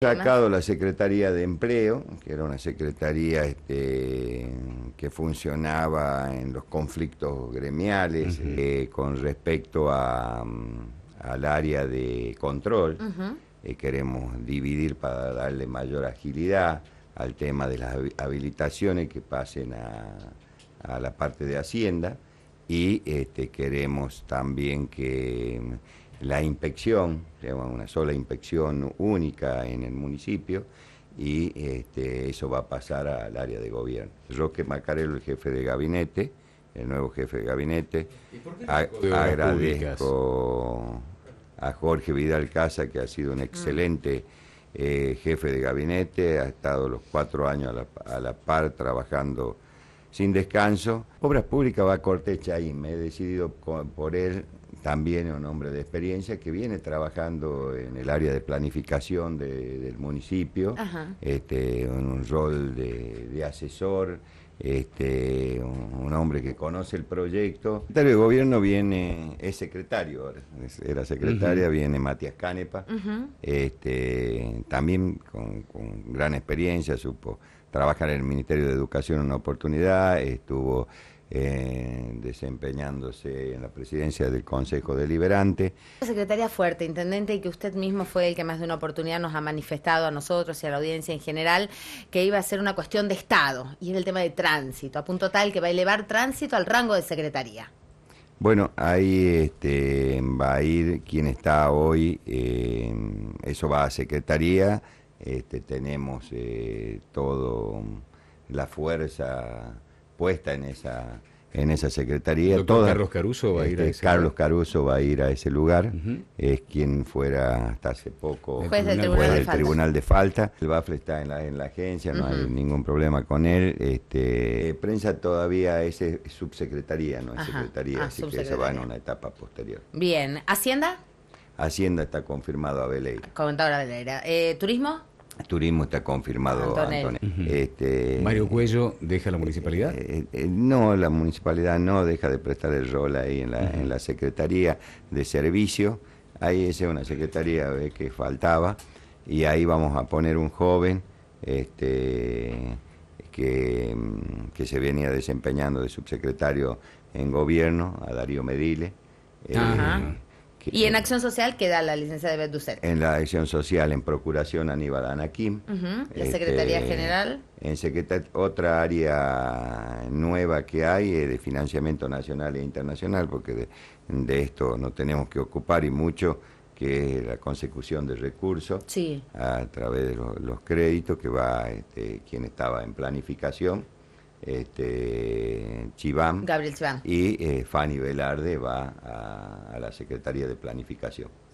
sacado la Secretaría de Empleo, que era una secretaría este, que funcionaba en los conflictos gremiales eh, con respecto mm, al área de control. Eh, queremos dividir para darle mayor agilidad al tema de las habilitaciones que pasen a, la parte de Hacienda y este, queremos también que la inspección, lleva una sola inspección única en el municipio y este, eso va a pasar al área de gobierno. Roque Macarelo, el jefe de gabinete, el nuevo jefe de gabinete, agradezco a Jorge Vidal Casa, que ha sido un mm. excelente eh, jefe de gabinete, ha estado los cuatro años a la, par trabajando sin descanso. Obras Públicas va a Cortecha y me he decidido por él también un hombre de experiencia que viene trabajando en el área de planificación del municipio, este, en un rol de, asesor, este, un, hombre que conoce el proyecto. El de gobierno viene, es secretario ahora, era secretaria, viene Matías Canepa, este, también con, con gran experiencia, supo trabajar en el Ministerio de Educación una oportunidad, estuvo eh, desempeñándose en la presidencia del Consejo Deliberante. Secretaria fuerte, intendente, y que usted mismo fue el que más de una oportunidad nos ha manifestado a nosotros y a la audiencia en general que iba a ser una cuestión de Estado y es el tema de tránsito, a punto tal que va a elevar tránsito al rango de secretaría. Bueno, ahí este, va a ir quien está hoy, eh, eso va a secretaría, este, tenemos eh, toda la fuerza puesta en esa en esa secretaría. Carlos Caruso va a ir a este, ese Carlos lugar. Caruso va a ir a ese lugar. Es quien fuera hasta hace poco juez del Tribunal, de, Falta. El Bafle está en la, en la agencia, no hay ningún problema con él. Este, eh, prensa todavía es, subsecretaría, no es secretaría, ah, así que eso va en una etapa posterior. Bien, ¿Hacienda? Hacienda está confirmado a Veleira. Comentado a Eh, ¿Turismo? Turismo está confirmado, Antonio. este, ¿Mario Cuello deja la municipalidad? Eh, eh, eh, no, la municipalidad no deja de prestar el rol ahí en la, Secretaría de Servicio. Ahí es una secretaría que faltaba y ahí vamos a poner un joven este, que, mm, que se venía desempeñando de subsecretario en gobierno, a Darío Medile. Ajá. Y en Acción Social queda la licencia de Beducet. En la Acción Social, en Procuración Aníbal Anakim. en La este, Secretaría General. En secretar otra área nueva que hay es de financiamiento nacional e internacional, porque de, esto nos tenemos que ocupar y mucho, que es la consecución de recursos a través de los, créditos que va este, quien estaba en planificación este, Chiván, y eh, Fanny Velarde va a la Secretaría de Planificación.